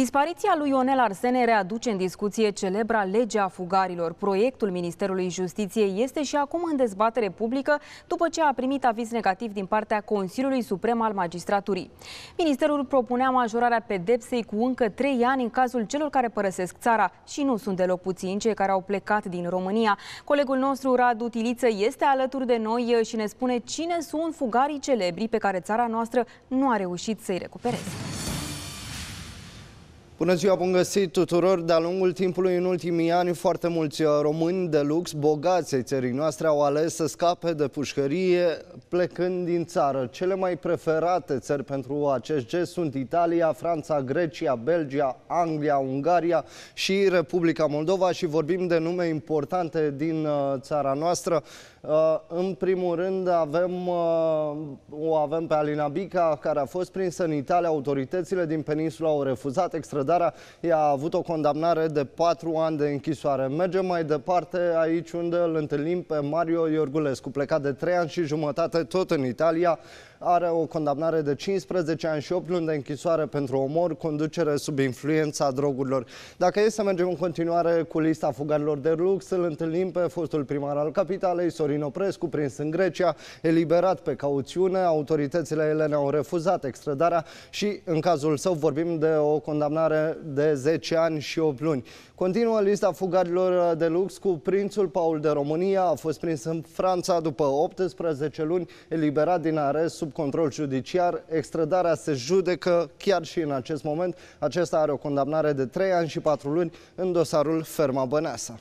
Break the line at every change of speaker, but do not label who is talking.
Dispariția lui Ionel Arsene readuce în discuție celebra legea fugarilor. Proiectul Ministerului Justiției este și acum în dezbatere publică după ce a primit aviz negativ din partea Consiliului Suprem al Magistraturii. Ministerul propunea majorarea pedepsei cu încă trei ani în cazul celor care părăsesc țara și nu sunt deloc puțini cei care au plecat din România. Colegul nostru Radu Tiliță este alături de noi și ne spune cine sunt fugarii celebri pe care țara noastră nu a reușit să-i recupereze.
Bună ziua, bun găsit tuturor! De-a lungul timpului, în ultimii ani, foarte mulți uh, români de lux, bogații țării noastre, au ales să scape de pușcărie plecând din țară. Cele mai preferate țări pentru acest gest sunt Italia, Franța, Grecia, Belgia, Anglia, Ungaria și Republica Moldova și vorbim de nume importante din uh, țara noastră. Uh, în primul rând avem, o avem pe Alina Bica, care a fost prinsă în Italia. Autoritățile din peninsula au refuzat extradarea Dara Ea a avut o condamnare de 4 ani de închisoare. Mergem mai departe aici unde îl întâlnim pe Mario Iorgulescu, plecat de 3 ani și jumătate tot în Italia, are o condamnare de 15 ani și 8 luni de închisoare pentru omor, conducere sub influența drogurilor. Dacă e să mergem în continuare cu lista fugarilor de lux, îl întâlnim pe fostul primar al capitalei, Sorin Oprescu, prins în Grecia, eliberat pe cauțiune, autoritățile elene au refuzat extradarea și în cazul său vorbim de o condamnare de 10 ani și 8 luni. Continuă lista fugarilor de lux cu prințul Paul de România, a fost prins în Franța după 18 luni, eliberat din arest sub sub control judiciar. Extradarea se judecă chiar și în acest moment. Acesta are o condamnare de 3 ani și 4 luni în dosarul Ferma Băneasa.